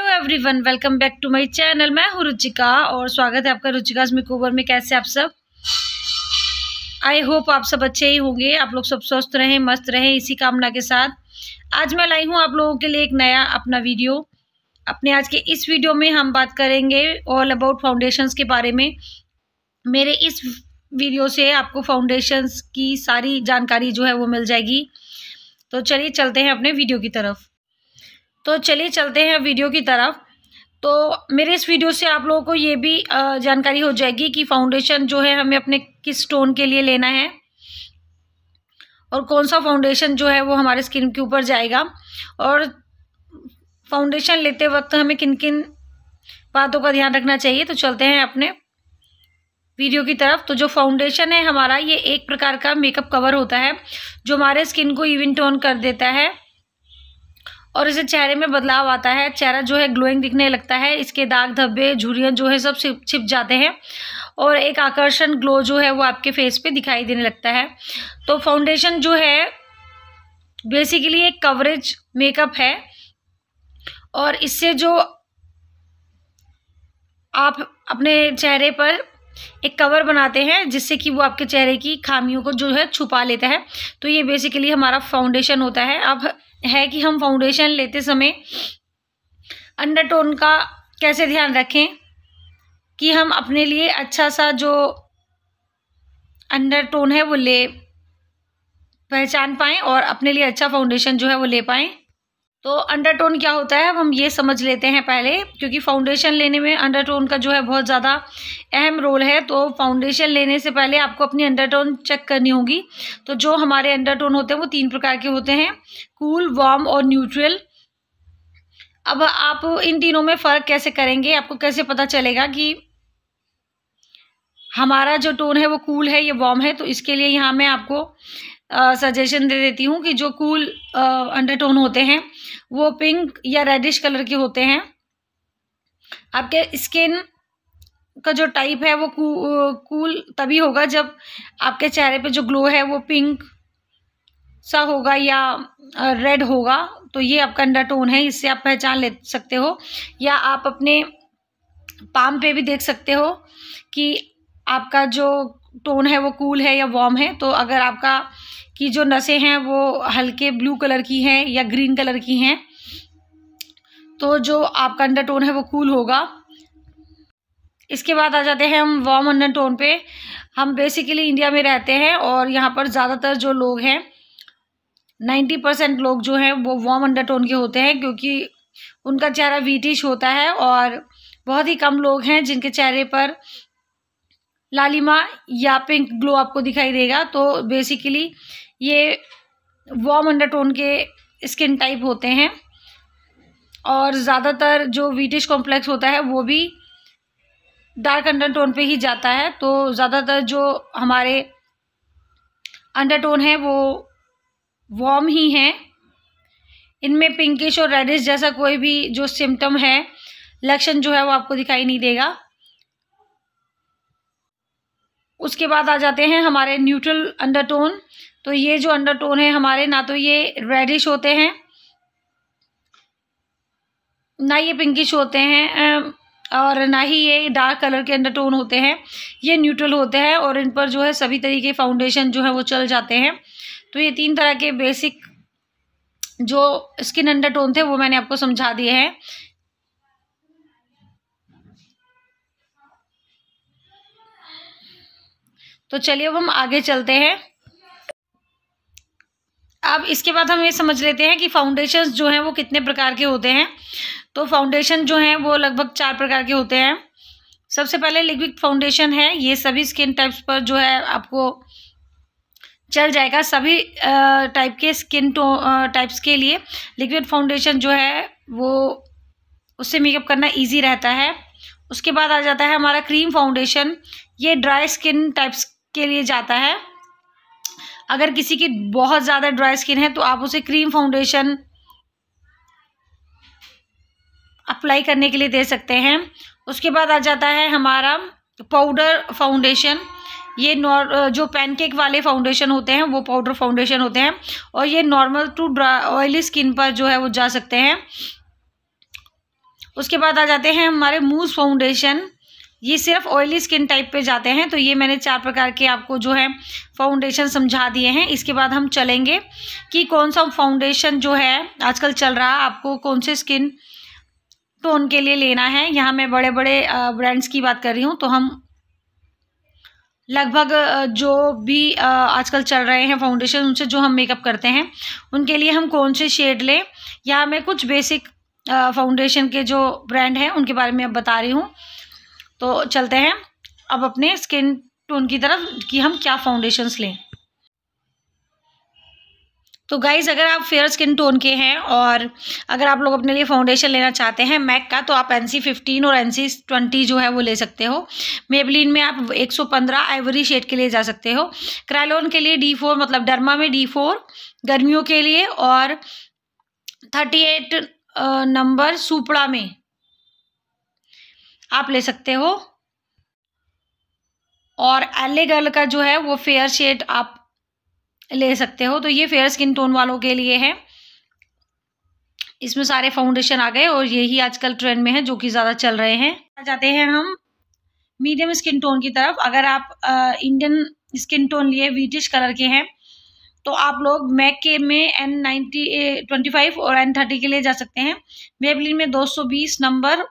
hello everyone welcome back to my channel मैं हूँ रुचिका और स्वागत है आपका रुचिका मिकोबर में कैसे आप सब आई होप आप सब अच्छे ही होंगे आप लोग सब स्वस्थ रहें मस्त रहें इसी कामना के साथ आज मैं लाई हूँ आप लोगों के लिए एक नया अपना वीडियो अपने आज के इस वीडियो में हम बात करेंगे ऑल अबाउट फाउंडेशंस के बारे में मेरे इस वीडियो से आपको फाउंडेशंस की सारी जानकारी जो है वो मिल जाएगी तो चलिए चलते हैं अपने वीडियो की तरफ तो चलिए चलते हैं वीडियो की तरफ तो मेरे इस वीडियो से आप लोगों को ये भी जानकारी हो जाएगी कि फाउंडेशन जो है हमें अपने किस टोन के लिए लेना है और कौन सा फाउंडेशन जो है वो हमारे स्किन के ऊपर जाएगा और फाउंडेशन लेते वक्त हमें किन किन बातों का ध्यान रखना चाहिए तो चलते हैं अपने वीडियो की तरफ तो जो फाउंडेशन है हमारा ये एक प्रकार का मेकअप कवर होता है जो हमारे स्किन को इवन टोन कर देता है और इसे चेहरे में बदलाव आता है चेहरा जो है ग्लोइंग दिखने लगता है इसके दाग धब्बे झुरियाँ जो है सब छिप जाते हैं और एक आकर्षण ग्लो जो है वो आपके फेस पे दिखाई देने लगता है तो फाउंडेशन जो है बेसिकली एक कवरेज मेकअप है और इससे जो आप अपने चेहरे पर एक कवर बनाते हैं जिससे कि वो आपके चेहरे की खामियों को जो है छुपा लेता है तो ये बेसिकली हमारा फाउंडेशन होता है आप है कि हम फाउंडेशन लेते समय अंडरटोन का कैसे ध्यान रखें कि हम अपने लिए अच्छा सा जो अंडरटोन है वो ले पहचान पाएँ और अपने लिए अच्छा फाउंडेशन जो है वो ले पाएँ तो अंडरटोन क्या होता है अब हम ये समझ लेते हैं पहले क्योंकि फाउंडेशन लेने में अंडरटोन का जो है बहुत ज़्यादा अहम रोल है तो फाउंडेशन लेने से पहले आपको अपनी अंडरटोन चेक करनी होगी तो जो हमारे अंडरटोन होते हैं वो तीन प्रकार के होते हैं कूल वार्म और न्यूट्रल अब आप इन तीनों में फ़र्क कैसे करेंगे आपको कैसे पता चलेगा कि हमारा जो टोन है वो कूल है या वार्म है तो इसके लिए यहाँ मैं आपको सजेशन दे देती हूँ कि जो कूल अंडरटोन होते हैं वो पिंक या रेडिश कलर के होते हैं आपके स्किन का जो टाइप है वो कूल कूल तभी होगा जब आपके चेहरे पे जो ग्लो है वो पिंक सा होगा या रेड होगा तो ये आपका अंडर टोन है इससे आप पहचान ले सकते हो या आप अपने पाम पे भी देख सकते हो कि आपका जो टोन है वो कूल है या वार्म है तो अगर आपका की जो नसें हैं वो हल्के ब्लू कलर की हैं या ग्रीन कलर की हैं तो जो आपका अंडर टोन है वो कूल होगा इसके बाद आ जाते हैं हम वार्म अंडर टोन पे हम बेसिकली इंडिया में रहते हैं और यहाँ पर ज़्यादातर जो लोग हैं नाइन्टी परसेंट लोग जो हैं वो वार्म अंडर टोन के होते हैं क्योंकि उनका चेहरा वीटिश होता है और बहुत ही कम लोग हैं जिनके चेहरे पर लालिमा या पिंक ग्लो आपको दिखाई देगा तो बेसिकली ये वॉम अंडरटोन के स्किन टाइप होते हैं और ज़्यादातर जो वीटिश कॉम्प्लेक्स होता है वो भी डार्क अंडरटोन पे ही जाता है तो ज़्यादातर जो हमारे अंडरटोन है वो वॉम ही हैं इनमें पिंकिश और रेडिश जैसा कोई भी जो सिम्टम है लक्षण जो है वो आपको दिखाई नहीं देगा उसके बाद आ जाते हैं हमारे न्यूट्रल अंडरटोन तो ये जो अंडरटोन है हमारे ना तो ये रेडिश होते हैं ना ये पिंकिश होते हैं और ना ही ये डार्क कलर के अंडरटोन होते हैं ये न्यूट्रल होते हैं और इन पर जो है सभी तरीके फाउंडेशन जो है वो चल जाते हैं तो ये तीन तरह के बेसिक जो स्किन अंडरटोन थे वो मैंने आपको समझा दिए हैं तो चलिए अब हम आगे चलते हैं अब इसके बाद हम ये समझ लेते हैं कि फाउंडेशन जो हैं वो कितने प्रकार के होते हैं तो फाउंडेशन जो हैं वो लगभग चार प्रकार के होते हैं सबसे पहले लिक्विड फाउंडेशन है ये सभी स्किन टाइप्स पर जो है आपको चल जाएगा सभी टाइप के स्किन टो टाइप्स के लिए लिक्विड फाउंडेशन जो है वो उससे मेकअप करना इजी रहता है उसके बाद आ जाता है हमारा क्रीम फाउंडेशन ये ड्राई स्किन टाइप्स के लिए जाता है अगर किसी की बहुत ज़्यादा ड्राई स्किन है तो आप उसे क्रीम फाउंडेशन अप्लाई करने के लिए दे सकते हैं उसके बाद आ जाता है हमारा पाउडर फाउंडेशन ये नॉर जो पैनकेक वाले फाउंडेशन होते हैं वो पाउडर फाउंडेशन होते हैं और ये normal to dry oily skin पर जो है वो जा सकते हैं उसके बाद आ जाते हैं हमारे मूज फाउंडेशन ये सिर्फ ऑयली स्किन टाइप पे जाते हैं तो ये मैंने चार प्रकार के आपको जो है फाउंडेशन समझा दिए हैं इसके बाद हम चलेंगे कि कौन सा फाउंडेशन जो है आजकल चल रहा आपको कौन से स्किन टोन के लिए लेना है यहाँ मैं बड़े बड़े ब्रांड्स की बात कर रही हूँ तो हम लगभग जो भी आजकल चल रहे हैं फाउंडेशन उनसे जो हम मेकअप करते हैं उनके लिए हम कौन से शेड लें यहाँ मैं कुछ बेसिक फाउंडेशन के जो ब्रांड हैं उनके बारे में अब बता रही हूँ तो चलते हैं अब अपने स्किन टोन की तरफ कि हम क्या फाउंडेशंस लें तो गाइज़ अगर आप फेयर स्किन टोन के हैं और अगर आप लोग अपने लिए फाउंडेशन लेना चाहते हैं मैक का तो आप एन सी फिफ्टीन और एन सी ट्वेंटी जो है वो ले सकते हो मेबलिन में आप एक सौ पंद्रह आइवरी शेड के लिए जा सकते हो क्राइलोन के लिए डी फोर मतलब डरमा में डी फोर गर्मियों के लिए और थर्टी एट नंबर सुपड़ा में आप ले सकते हो और एले गर्ल का जो है वो फेयर शेड आप ले सकते हो तो ये फेयर स्किन टोन वालों के लिए है इसमें सारे फाउंडेशन आ गए और यही आजकल ट्रेंड में है जो कि ज़्यादा चल रहे हैं आ जाते हैं हम मीडियम स्किन टोन की तरफ अगर आप आ, इंडियन स्किन टोन लिए वीटिश कलर के हैं तो आप लोग मैक के में एन नाइन्टी ट्वेंटी फाइव और एन थर्टी के लिए जा सकते हैं मेबलिन में दो सौ बीस नंबर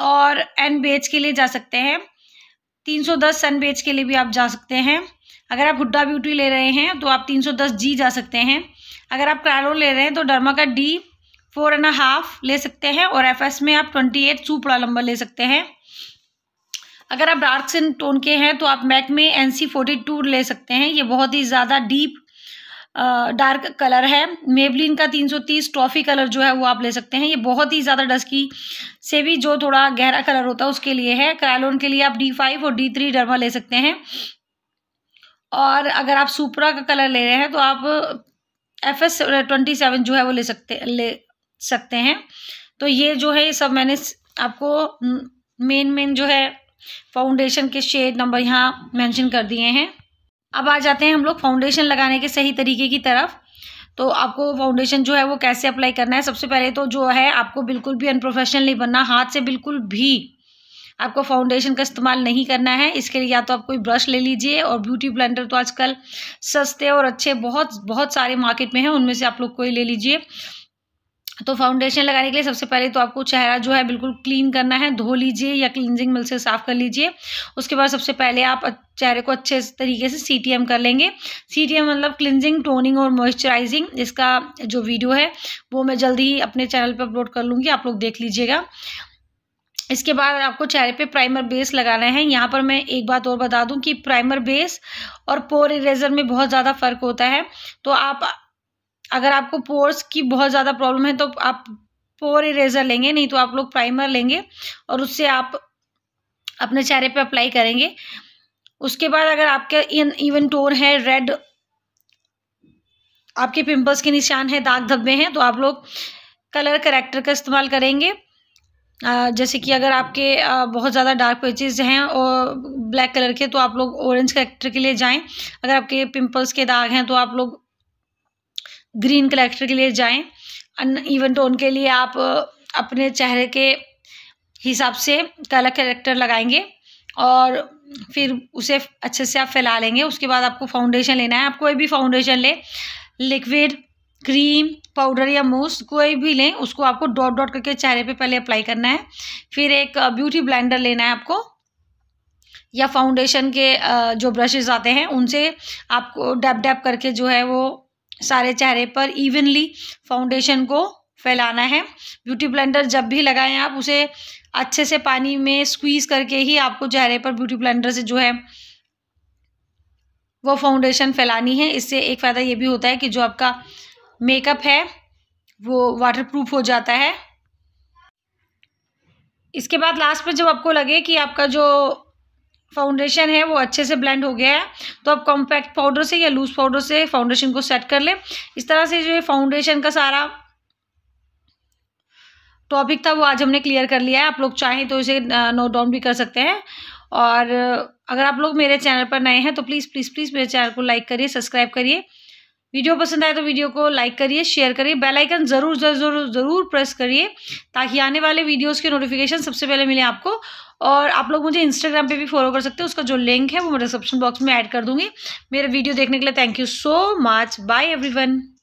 और एन बी के लिए जा सकते हैं 310 सन बेच के लिए भी आप जा सकते हैं अगर आप हुड्डा ब्यूटी ले रहे हैं तो आप 310 जी जा सकते हैं अगर आप क्रालोन ले रहे हैं तो डर्मा का डी फोर एंड हाफ ले सकते हैं और एफ में आप ट्वेंटी एट सुपड़ा लंबर ले सकते हैं अगर आप डार्क सिन टोन के हैं तो आप मैक में एन सी फोर्टी टू ले सकते हैं ये बहुत ही ज़्यादा डीप डार्क कलर है मेबलिन का 330 टॉफ़ी कलर जो है वो आप ले सकते हैं ये बहुत ही ज़्यादा डस्की से भी जो थोड़ा गहरा कलर होता है उसके लिए है क्रायलोन के लिए आप डी फाइव और डी थ्री डरमा ले सकते हैं और अगर आप सुपरा का कलर ले रहे हैं तो आप एफ एस ट्वेंटी सेवन जो है वो ले सकते ले सकते हैं तो ये जो है ये सब मैंने आपको मेन मेन जो है फाउंडेशन के शेड नंबर यहाँ मेंशन कर दिए हैं अब आ जाते हैं हम लोग फाउंडेशन लगाने के सही तरीके की तरफ तो आपको फाउंडेशन जो है वो कैसे अप्लाई करना है सबसे पहले तो जो है आपको बिल्कुल भी अनप्रोफेशनल नहीं बनना हाथ से बिल्कुल भी आपको फाउंडेशन का इस्तेमाल नहीं करना है इसके लिए या तो आप कोई ब्रश ले लीजिए और ब्यूटी ब्लेंडर तो आजकल सस्ते और अच्छे बहुत बहुत सारे मार्केट में हैं उनमें से आप लोग कोई ले लीजिए तो फाउंडेशन लगाने के लिए सबसे पहले तो आपको चेहरा जो है बिल्कुल क्लीन करना है धो लीजिए या क्लिनजिंग मिल से साफ़ कर लीजिए उसके बाद सबसे पहले आप चेहरे को अच्छे तरीके से सी टी एम कर लेंगे सी टी एम मतलब क्लिनजिंग टोनिंग और मॉइस्चराइजिंग इसका जो वीडियो है वो मैं जल्दी ही अपने चैनल पर अपलोड कर लूँगी आप लोग देख लीजिएगा इसके बाद आपको चेहरे पे प्राइमर बेस लगाना है यहाँ पर मैं एक बात और बता दूँ कि प्राइमर बेस और पोर इरेजर में बहुत ज़्यादा फ़र्क होता है तो आप अगर आपको पोर्स की बहुत ज़्यादा प्रॉब्लम है तो आप पोर इरेजर लेंगे नहीं तो आप लोग प्राइमर लेंगे और उससे आप अपने चेहरे पे अप्लाई करेंगे उसके बाद अगर आपके इन इवन टोन है रेड आपके पिंपल्स के निशान है दाग धब्बे हैं तो आप लोग कलर करेक्टर का इस्तेमाल करेंगे जैसे कि अगर आपके बहुत ज़्यादा डार्क पेचेज हैं और ब्लैक कलर के तो आप लोग ऑरेंज करेक्टर के लिए जाएं अगर आपके पिंपल्स के दाग हैं तो आप लोग ग्रीन कलेक्टर के लिए जाएं इवन टोन के लिए आप अपने चेहरे के हिसाब से कलर कलेक्टर लगाएंगे और फिर उसे अच्छे से आप फैला लेंगे उसके बाद आपको फाउंडेशन लेना है आप कोई भी फाउंडेशन ले लिक्विड क्रीम पाउडर या मूस कोई भी लें उसको आपको डॉट डॉट करके चेहरे पे पहले अप्लाई करना है फिर एक ब्यूटी ब्लेंडर लेना है आपको या फाउंडेशन के जो ब्रशेज़ आते हैं उनसे आपको डैप डैप करके जो है वो सारे चेहरे पर इवनली फाउंडेशन को फैलाना है ब्यूटी ब्लेंडर जब भी लगाएं आप उसे अच्छे से पानी में स्क्वीज़ करके ही आपको चेहरे पर ब्यूटी ब्लेंडर से जो है वो फाउंडेशन फैलानी है इससे एक फ़ायदा ये भी होता है कि जो आपका मेकअप है वो वाटर प्रूफ हो जाता है इसके बाद लास्ट पर जब आपको लगे कि आपका जो फाउंडेशन है वो अच्छे से ब्लेंड हो गया है तो आप कॉम्पैक्ट पाउडर से या लूज पाउडर से फाउंडेशन को सेट कर लें इस तरह से जो है फाउंडेशन का सारा टॉपिक था वो आज हमने क्लियर कर लिया है आप लोग चाहें तो इसे नोट डाउन भी कर सकते हैं और अगर आप लोग मेरे चैनल पर नए हैं तो प्लीज़ प्लीज़ प्लीज़ मेरे चैनल को लाइक करिए सब्सक्राइब करिए वीडियो पसंद आए तो वीडियो को लाइक करिए शेयर करिए बेल आइकन ज़रूर ज़रूर ज़रूर प्रेस करिए ताकि आने वाले वीडियोस के नोटिफिकेशन सबसे पहले मिले आपको और आप लोग मुझे इंस्टाग्राम पे भी फॉलो कर सकते हैं उसका जो लिंक है वो मैं डिस्क्रिप्शन बॉक्स में ऐड कर दूँगी मेरे वीडियो देखने के लिए thank you so much bye every